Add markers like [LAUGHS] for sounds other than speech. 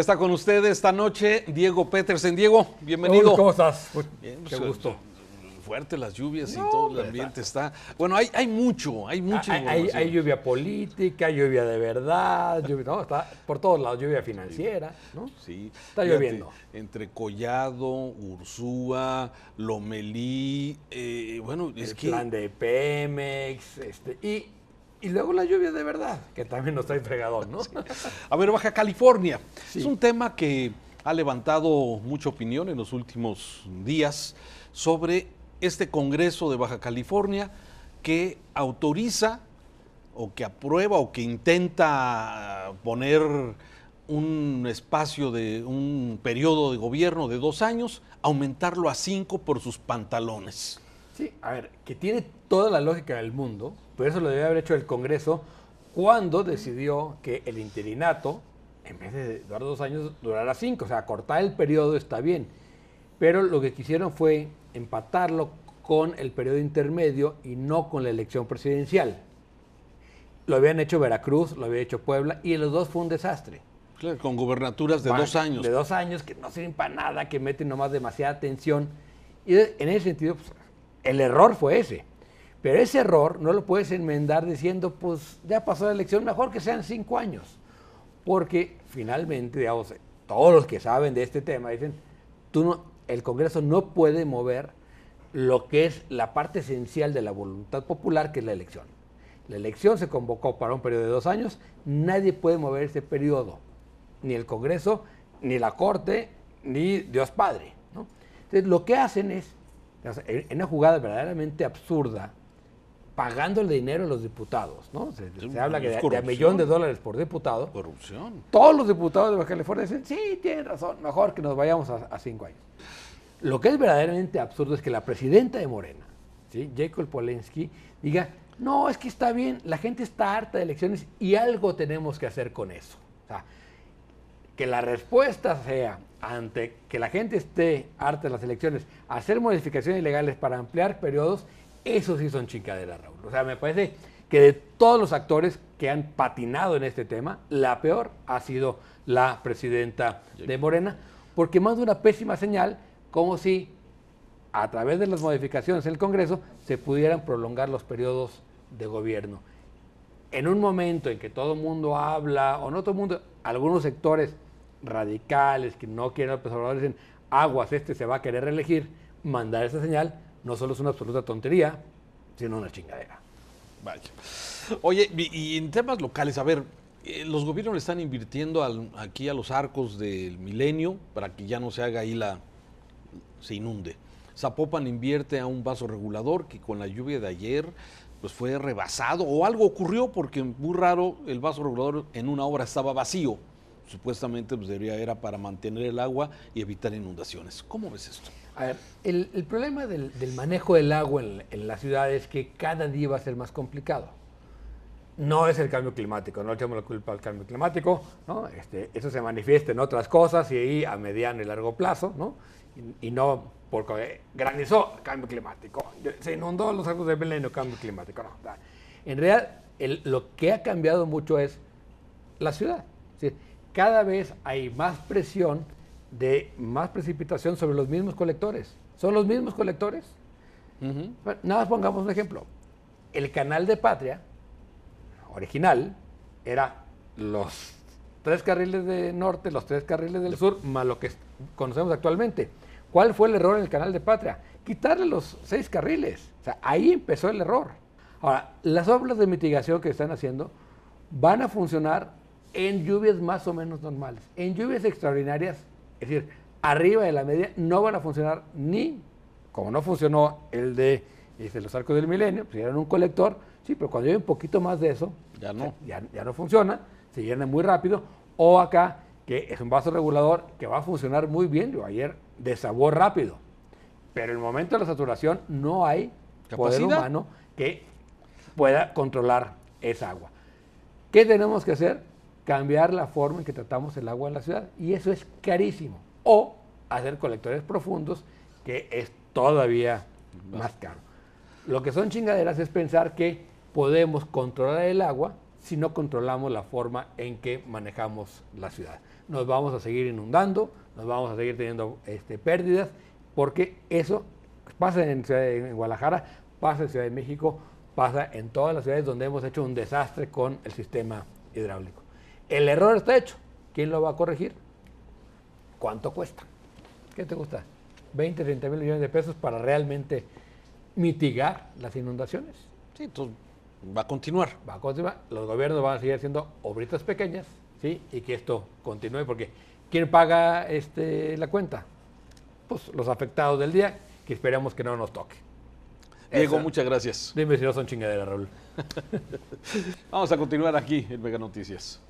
está con ustedes esta noche Diego Petersen. Diego, bienvenido. ¿Cómo estás? Qué pues, gusto. Fuerte las lluvias y todo el ambiente está. Bueno, hay, hay mucho, hay ah, mucho. hay, hay, lluvia política, lluvia de verdad, lluvia, no, está por todos lados, lluvia financiera, ¿no? Sí. Está lloviendo. Entre Collado, Ursúa, Lomelí, eh, bueno, el es plan de Pemex, este, y y luego la lluvia de verdad, que también nos está fregadón, ¿no? A ver, Baja California. Es un tema que ha levantado mucha opinión en los últimos días sobre este Congreso de Baja California que autoriza o que aprueba o que intenta poner un espacio de un periodo de gobierno de dos años, aumentarlo a cinco por sus pantalones. Sí, a ver, que tiene toda la lógica del mundo, por eso lo debe haber hecho el Congreso cuando decidió que el interinato, en vez de durar dos años, durará cinco, o sea, cortar el periodo está bien, pero lo que quisieron fue empatarlo con el periodo intermedio y no con la elección presidencial. Lo habían hecho Veracruz, lo había hecho Puebla, y en los dos fue un desastre. Claro, con gubernaturas de dos años. De dos años que no sirven para nada, que meten nomás demasiada tensión. Y en ese sentido, pues, el error fue ese. Pero ese error no lo puedes enmendar diciendo, pues ya pasó la elección, mejor que sean cinco años. Porque finalmente, digamos, todos los que saben de este tema dicen, tú no, el Congreso no puede mover lo que es la parte esencial de la voluntad popular, que es la elección. La elección se convocó para un periodo de dos años, nadie puede mover ese periodo, ni el Congreso, ni la Corte, ni Dios Padre. Entonces, lo que hacen es en una jugada verdaderamente absurda, pagando el dinero a los diputados, ¿no? Se, habla de, millón de dólares por diputado. Corrupción. Todos los diputados de Baja California dicen, sí, tienen razón, mejor que nos vayamos a, cinco años. Lo que es verdaderamente absurdo es que la presidenta de Morena, ¿sí? Jacob Polensky, diga, no, es que está bien, la gente está harta de elecciones y algo tenemos que hacer con eso. O que la respuesta sea ante que la gente esté harta de las elecciones, hacer modificaciones legales para ampliar periodos, eso sí son chingaderas, Raúl. O sea, me parece que de todos los actores que han patinado en este tema, la peor ha sido la presidenta de Morena, porque manda una pésima señal como si a través de las modificaciones en el Congreso se pudieran prolongar los periodos de gobierno. En un momento en que todo el mundo habla, o no todo el mundo, algunos sectores radicales que no quieren al dicen, aguas, este se va a querer reelegir, mandar esa señal no solo es una absoluta tontería, sino una chingadera. Vaya. Oye, y en temas locales, a ver, eh, los gobiernos le están invirtiendo aquí a los arcos del milenio para que ya no se haga ahí la... se inunde. Zapopan invierte a un vaso regulador que con la lluvia de ayer pues fue rebasado o algo ocurrió porque muy raro el vaso regulador en una obra estaba vacío supuestamente pues, debería era para mantener el agua y evitar inundaciones. ¿Cómo ves esto? A ver, el, problema del, manejo del agua en, la ciudad es que cada día va a ser más complicado no es el cambio climático, no echamos la culpa al cambio climático, ¿no? Este, eso se manifiesta en otras cosas y ahí a mediano y largo plazo, ¿no? Y, no porque granizó cambio climático, se inundó los arcos de Belén cambio climático, no. En realidad, lo que ha cambiado mucho es la ciudad. ¿sí? cada vez hay más presión de más precipitación sobre los mismos colectores. Son los mismos colectores. nada pongamos un ejemplo. El canal de Patria original era los tres carriles de norte, los tres carriles del sur, más lo que conocemos actualmente. ¿Cuál fue el error en el canal de Patria? Quitarle los seis carriles. ahí empezó el error. Ahora, las obras de mitigación que están haciendo van a funcionar en lluvias más o menos normales. En lluvias extraordinarias, es decir, arriba de la media, no van a funcionar ni, como no funcionó el de este, los arcos del milenio, si pues eran un colector, sí, pero cuando llueve un poquito más de eso, ya no, ya, no funciona, se llena muy rápido, o acá, que es un vaso regulador que va a funcionar muy bien, yo ayer, de sabor rápido, pero en el momento de la saturación no hay poder humano que pueda controlar esa agua. ¿Qué tenemos que hacer? cambiar la forma en que tratamos el agua en la ciudad y eso es carísimo. O hacer colectores profundos, que es todavía más caro. Lo que son chingaderas es pensar que podemos controlar el agua si no controlamos la forma en que manejamos la ciudad. Nos vamos a seguir inundando, nos vamos a seguir teniendo este, pérdidas, porque eso pasa en, en Guadalajara, pasa en Ciudad de México, pasa en todas las ciudades donde hemos hecho un desastre con el sistema hidráulico. El error está hecho. ¿Quién lo va a corregir? ¿Cuánto cuesta? ¿Qué te gusta? 20, 30 mil millones de pesos para realmente mitigar las inundaciones. Sí, entonces va a continuar. Va a continuar. Los gobiernos van a seguir haciendo obritas pequeñas, ¿sí? Y que esto continúe, porque ¿quién paga este, la cuenta? Pues los afectados del día, que esperamos que no nos toque. Diego, muchas gracias. Dime si no son chingaderas, Raúl. [LAUGHS] Vamos a continuar aquí en Mega Noticias.